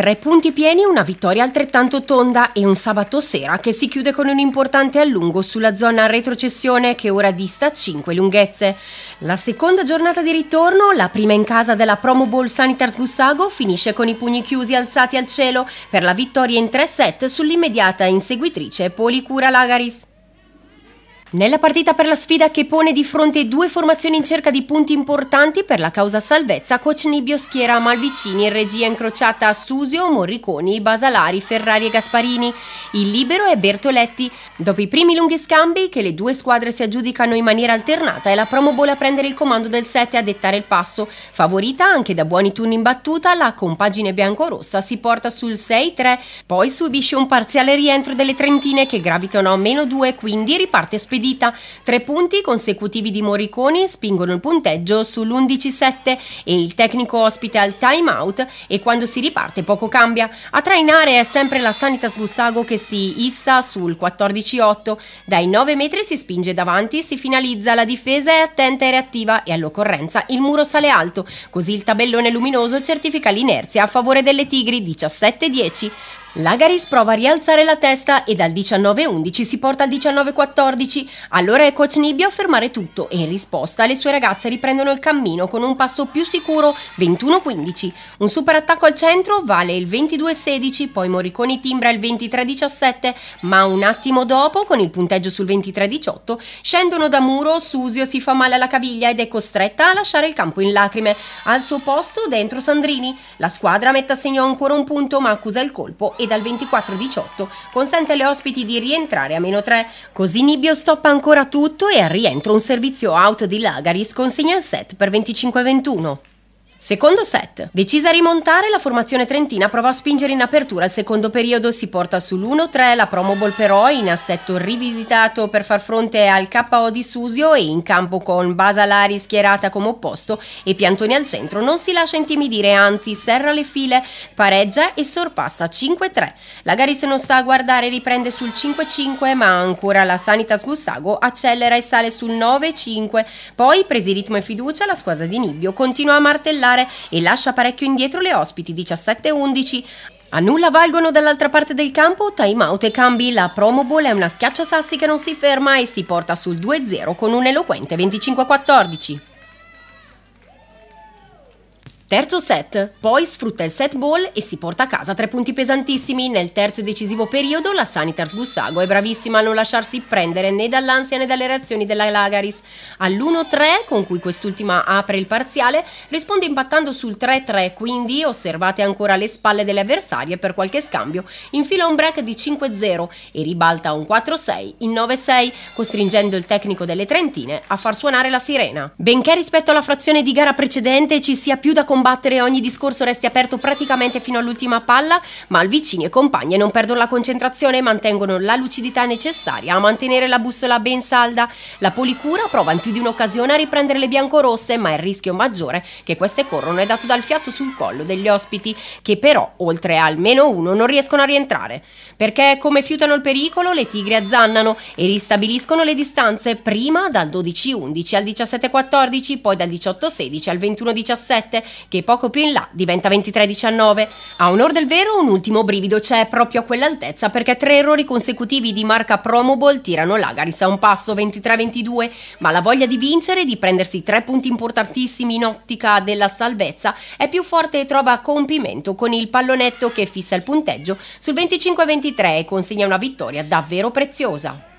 Tre punti pieni, una vittoria altrettanto tonda e un sabato sera che si chiude con un importante allungo sulla zona retrocessione che ora dista 5 lunghezze. La seconda giornata di ritorno, la prima in casa della Promo Bowl Sanitars Gussago, finisce con i pugni chiusi alzati al cielo per la vittoria in tre set sull'immediata inseguitrice Policura Lagaris. Nella partita per la sfida che pone di fronte due formazioni in cerca di punti importanti per la causa salvezza, coach Nibbio schiera Malvicini in regia incrociata Susio, Morriconi, Basalari, Ferrari e Gasparini. Il libero è Bertoletti. Dopo i primi lunghi scambi che le due squadre si aggiudicano in maniera alternata è la Promobola a prendere il comando del 7 a dettare il passo. Favorita anche da buoni turni in battuta, la compagine biancorossa si porta sul 6-3, poi subisce un parziale rientro delle Trentine che gravitano a meno 2, quindi riparte spedita spedita. Tre punti consecutivi di Morricone spingono il punteggio sull'11-7 e il tecnico ospite al time out e quando si riparte poco cambia. A trainare è sempre la Sanitas Bussago che si issa sul 14-8. Dai 9 metri si spinge davanti, si finalizza, la difesa è attenta e reattiva e all'occorrenza il muro sale alto, così il tabellone luminoso certifica l'inerzia a favore delle Tigri 17-10. L'Agaris prova a rialzare la testa e dal 19-11 si porta al 19-14. Allora è Coach Nibbia a fermare tutto e in risposta le sue ragazze riprendono il cammino con un passo più sicuro, 21-15. Un super attacco al centro vale il 22-16, poi Morriconi timbra il 23-17, ma un attimo dopo, con il punteggio sul 23-18, scendono da muro, Susio si fa male alla caviglia ed è costretta a lasciare il campo in lacrime. Al suo posto dentro Sandrini. La squadra mette a segno ancora un punto ma accusa il colpo e dal 24-18 consente alle ospiti di rientrare a meno 3. Così Nibbio stoppa ancora tutto e al rientro un servizio out di Lagaris consegna il set per 25-21. Secondo set. Decisa a rimontare, la formazione trentina prova a spingere in apertura il secondo periodo, si porta sull'1-3, la Promobol però in assetto rivisitato per far fronte al KO di Susio e in campo con Basalari schierata come opposto e Piantoni al centro non si lascia intimidire, anzi serra le file, pareggia e sorpassa 5-3. La Garis non sta a guardare, riprende sul 5-5 ma ancora la Sanitas Gussago accelera e sale sul 9-5. Poi presi ritmo e fiducia, la squadra di Nibbio continua a martellare regolare e lascia parecchio indietro le ospiti 17-11. A nulla valgono dall'altra parte del campo time out e cambi. La Promobol è una schiaccia sassi che non si ferma e si porta sul 2-0 con un eloquente 25-14. Terzo set, poi sfrutta il set ball e si porta a casa tre punti pesantissimi. Nel terzo e decisivo periodo la Sanitars Gussago è bravissima a non lasciarsi prendere né dall'ansia né dalle reazioni della Lagaris. All'1-3, con cui quest'ultima apre il parziale, risponde impattando sul 3-3, quindi osservate ancora le spalle delle avversarie per qualche scambio. Infila un break di 5-0 e ribalta un 4-6 in 9-6, costringendo il tecnico delle Trentine a far suonare la sirena. Benché rispetto alla frazione di gara precedente ci sia più da combattere, combattere ogni discorso resti aperto praticamente fino all'ultima palla, ma Alvicini e compagne non perdono la concentrazione e mantengono la lucidità necessaria a mantenere la bussola ben salda. La Policura prova in più di un'occasione a riprendere le biancorosse, ma il rischio maggiore che queste corrono è dato dal fiato sul collo degli ospiti, che però, oltre a almeno uno, non riescono a rientrare. Perché come fiutano il pericolo, le tigre azzannano e ristabiliscono le distanze prima dal 12-11 al 17-14, poi dal 18-16 al 21-17, che poco più in là diventa 23-19. A onor del vero, un ultimo brivido c'è proprio a quell'altezza perché tre errori consecutivi di marca Promobol tirano l'Agaris a un passo 23-22, ma la voglia di vincere e di prendersi tre punti importantissimi in ottica della salvezza è più forte e trova compimento con il pallonetto che fissa il punteggio sul 25-23 e consegna una vittoria davvero preziosa.